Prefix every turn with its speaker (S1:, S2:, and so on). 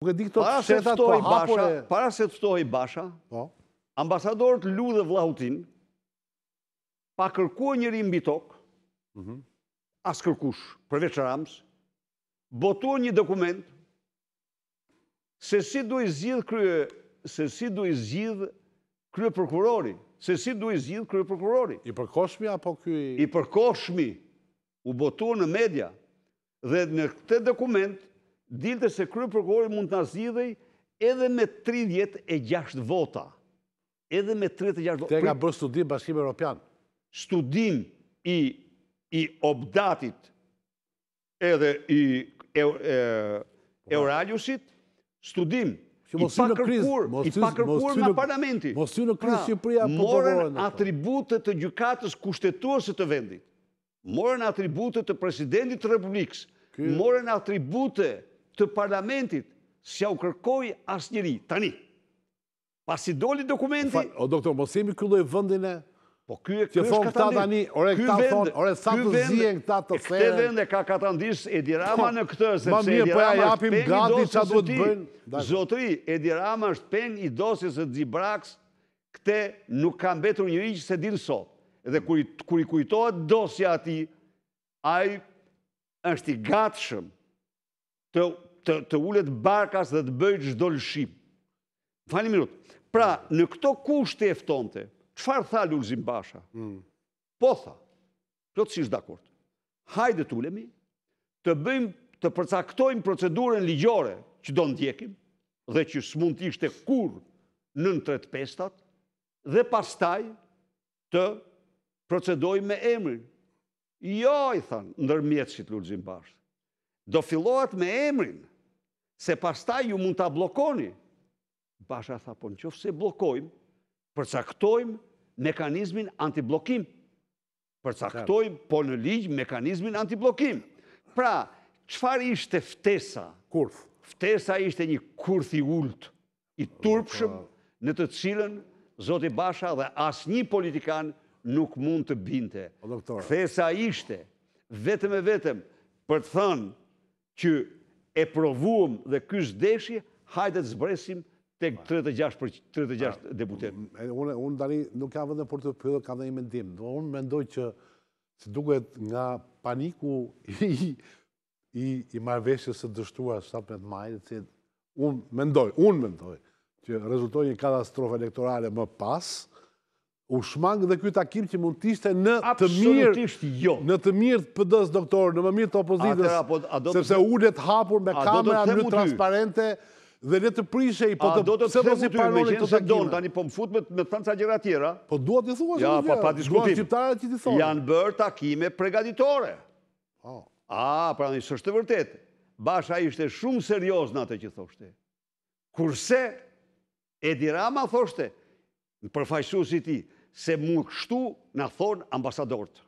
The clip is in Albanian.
S1: Nuk e di këto të shetat hapore... Para se të po shtohi basha, po. ambasadorët Lu dhe Vlahutin pa kërkuar njëri mbi tokë, mhm. asë kërkush, përveç Rams, botua një dokument se si du i zhidh krye... se si du i zhidh krye përkurori. Se si du i zhidh krye përkurori. I përkoshmi apo kjo i... I përkoshmi u botua në media dhe në këte dokument dilte se krye prokurori mund të nazidhej edhe me 36 vota. Edhe me 36 vota. Te ka bërë studim e Europian. Studim i, i obdatit edhe i e, po. studim i pakërkur, i pakërkur nga parlamenti. Mos në krizë pra, që përja dovore po Morën atributet të gjukatës kushtetuese të vendit. Morën atributet të presidentit të republikës. Morën atributet të parlamentit si ja u kërkoj asë njëri, tani. Pas i doli dokumenti... O, doktor, mosimi këlloj vëndin e... Po, kjo e kjo është këta tani, ore, këta thonë, ore, sa të zien këta
S2: të fërën... Këte vende
S1: ka ka të Edi Rama po, në këtë, sepse Edi Rama është pen i dosis e ti. Zotëri, Edi Rama është peng i dosis e Zibraks, këte nuk ka mbetru një që se dinë sot. Edhe kër i kujtojt dosja ati, ajë është i gatshëm të të ullet barkas dhe të bëjt gjithdo lëshim. Falim minut. Pra, në këto kushte eftonte, qëfar tha Lulzim Basha? Hmm. Po tha, plotësisht dakord, hajde të ullemi, të bëjmë, të përcaktojmë procedurën ligjore që do në tjekim, dhe që së mund të ishte kur në në tretë pestat, dhe pas taj të procedojmë me emrin. Jo, i thanë, ndërmjetësit Lulzim Basha do fillohat me emrin, se pas ta ju mund të blokoni. Basha tha, po në qofë se blokojmë, përcaktojmë mekanizmin antiblokim. Përcaktojmë, po në ligjë, mekanizmin antiblokim. Pra, qëfar ishte ftesa? Kurf. Ftesa ishte një kurth i ullt, i turpshëm, në të cilën, Zoti Basha dhe asë një politikan nuk mund të binte. Ftesa ishte, vetëm e vetëm, për të thënë, që e provuëm dhe kështë deshje, hajde të zbresim të 36 deputet. Unë dali
S2: nuk ka vëndër për të përdo, ka dhe një mendim. Unë mendoj që si duket nga paniku i marveshës së dështuar 17 5 majtë, që unë mendoj, unë mendoj, që rezultoj një katastrofe elektorale më pasë, u shmangë dhe kjo takim që mund tishte në të mirë jo. në të mirë të pëdës doktorë, në më mirë të opozitës, po, sepse të... ullet hapur me kamera në transparente
S1: dhe le të prishe i po të se po si të të takime. Don, tani po më fut me, me franca gjera tjera. Po duhet të thua ja, po, pa diskutim. që ti thonë. Janë bërë takime pregaditore. Oh. A, pra në sështë të vërtet. Basha ishte shumë serios në atë që thoshte. Kurse, Edi Rama thoshte, në përfajsu si ti, se më kështu në thonë ambasadorët.